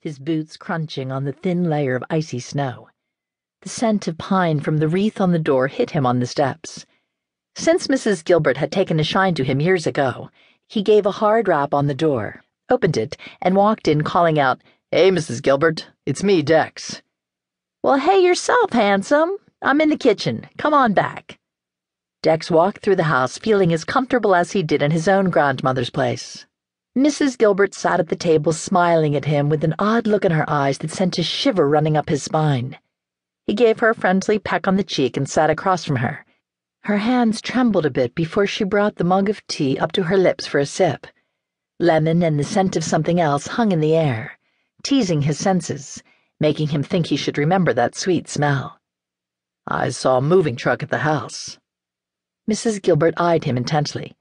his boots crunching on the thin layer of icy snow. The scent of pine from the wreath on the door hit him on the steps. Since Mrs. Gilbert had taken a shine to him years ago, he gave a hard rap on the door, opened it, and walked in, calling out, Hey, Mrs. Gilbert, it's me, Dex. Well, hey yourself, handsome. I'm in the kitchen. Come on back. Dex walked through the house, feeling as comfortable as he did in his own grandmother's place. Mrs. Gilbert sat at the table smiling at him with an odd look in her eyes that sent a shiver running up his spine. He gave her a friendly peck on the cheek and sat across from her. Her hands trembled a bit before she brought the mug of tea up to her lips for a sip. Lemon and the scent of something else hung in the air, teasing his senses, making him think he should remember that sweet smell. I saw a moving truck at the house. Mrs. Gilbert eyed him intently.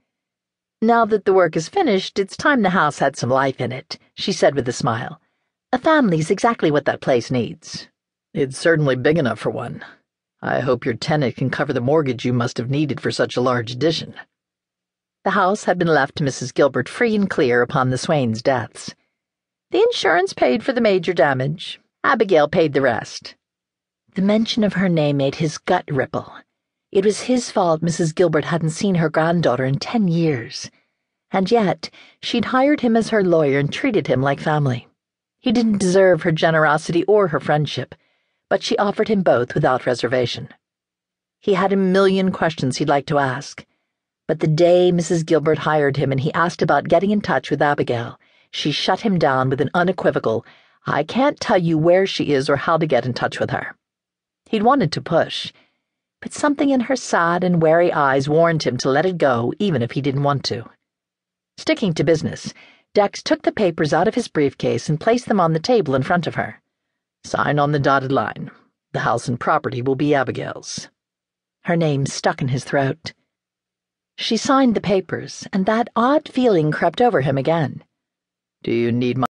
Now that the work is finished, it's time the house had some life in it, she said with a smile. A family's exactly what that place needs. It's certainly big enough for one. I hope your tenant can cover the mortgage you must have needed for such a large addition. The house had been left to Mrs. Gilbert free and clear upon the Swains' deaths. The insurance paid for the major damage. Abigail paid the rest. The mention of her name made his gut ripple. It was his fault Mrs. Gilbert hadn't seen her granddaughter in ten years. And yet, she'd hired him as her lawyer and treated him like family. He didn't deserve her generosity or her friendship, but she offered him both without reservation. He had a million questions he'd like to ask. But the day Mrs. Gilbert hired him and he asked about getting in touch with Abigail, she shut him down with an unequivocal, I can't tell you where she is or how to get in touch with her. He'd wanted to push but something in her sad and wary eyes warned him to let it go, even if he didn't want to. Sticking to business, Dex took the papers out of his briefcase and placed them on the table in front of her. Sign on the dotted line. The house and property will be Abigail's. Her name stuck in his throat. She signed the papers, and that odd feeling crept over him again. Do you need my